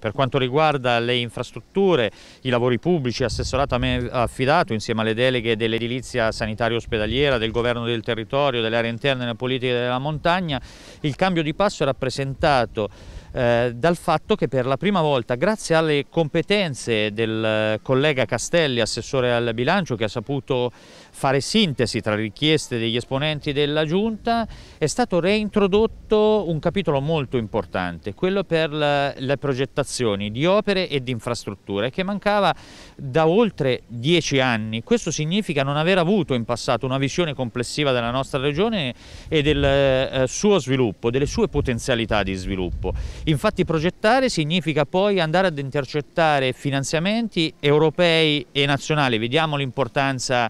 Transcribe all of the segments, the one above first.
Per quanto riguarda le infrastrutture, i lavori pubblici, assessorato a me affidato insieme alle deleghe dell'edilizia sanitaria ospedaliera, del governo del territorio, delle aree interne e delle politiche della montagna, il cambio di passo è rappresentato eh, dal fatto che per la prima volta, grazie alle competenze del eh, collega Castelli, assessore al bilancio, che ha saputo fare sintesi tra le richieste degli esponenti della Giunta, è stato reintrodotto un capitolo molto importante, quello per le progettazioni di opere e di infrastrutture, che mancava da oltre dieci anni. Questo significa non aver avuto in passato una visione complessiva della nostra regione e del eh, suo sviluppo, delle sue potenzialità di sviluppo. Infatti progettare significa poi andare ad intercettare finanziamenti europei e nazionali, vediamo l'importanza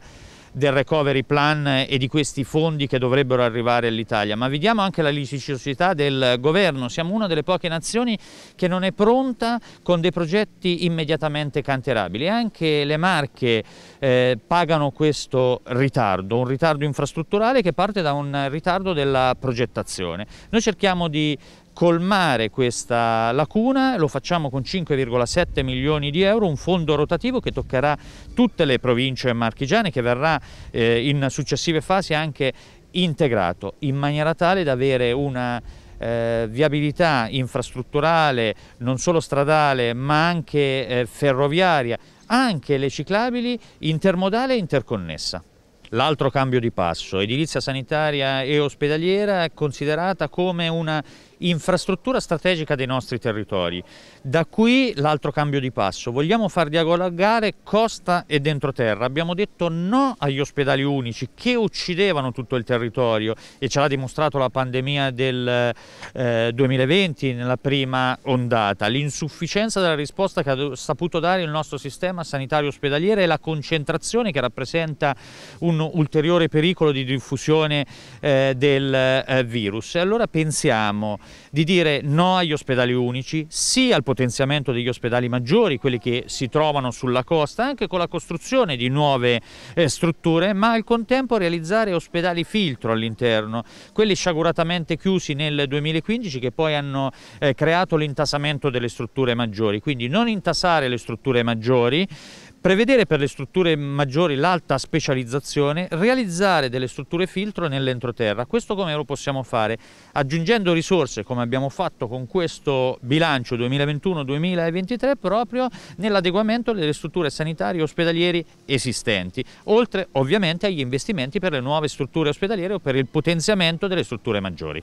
del recovery plan e di questi fondi che dovrebbero arrivare all'Italia, ma vediamo anche la litigiosità del governo, siamo una delle poche nazioni che non è pronta con dei progetti immediatamente canterabili, anche le marche eh, pagano questo ritardo, un ritardo infrastrutturale che parte da un ritardo della progettazione. Noi cerchiamo di colmare questa lacuna, lo facciamo con 5,7 milioni di euro, un fondo rotativo che toccherà tutte le province marchigiane che verrà eh, in successive fasi anche integrato in maniera tale da avere una eh, viabilità infrastrutturale non solo stradale ma anche eh, ferroviaria, anche le ciclabili intermodale e interconnessa. L'altro cambio di passo, edilizia sanitaria e ospedaliera è considerata come una infrastruttura strategica dei nostri territori. Da qui l'altro cambio di passo, vogliamo far dialogare costa e dentroterra, abbiamo detto no agli ospedali unici che uccidevano tutto il territorio e ce l'ha dimostrato la pandemia del eh, 2020 nella prima ondata, l'insufficienza della risposta che ha saputo dare il nostro sistema sanitario ospedaliere e la concentrazione che rappresenta un ulteriore pericolo di diffusione eh, del eh, virus. E allora pensiamo di dire no agli ospedali unici, sì al potenziamento degli ospedali maggiori, quelli che si trovano sulla costa, anche con la costruzione di nuove eh, strutture, ma al contempo realizzare ospedali filtro all'interno, quelli sciaguratamente chiusi nel 2015 che poi hanno eh, creato l'intasamento delle strutture maggiori, quindi non intasare le strutture maggiori, Prevedere per le strutture maggiori l'alta specializzazione, realizzare delle strutture filtro nell'entroterra. Questo come lo possiamo fare? Aggiungendo risorse, come abbiamo fatto con questo bilancio 2021-2023, proprio nell'adeguamento delle strutture sanitarie e ospedaliere esistenti, oltre ovviamente agli investimenti per le nuove strutture ospedaliere o per il potenziamento delle strutture maggiori.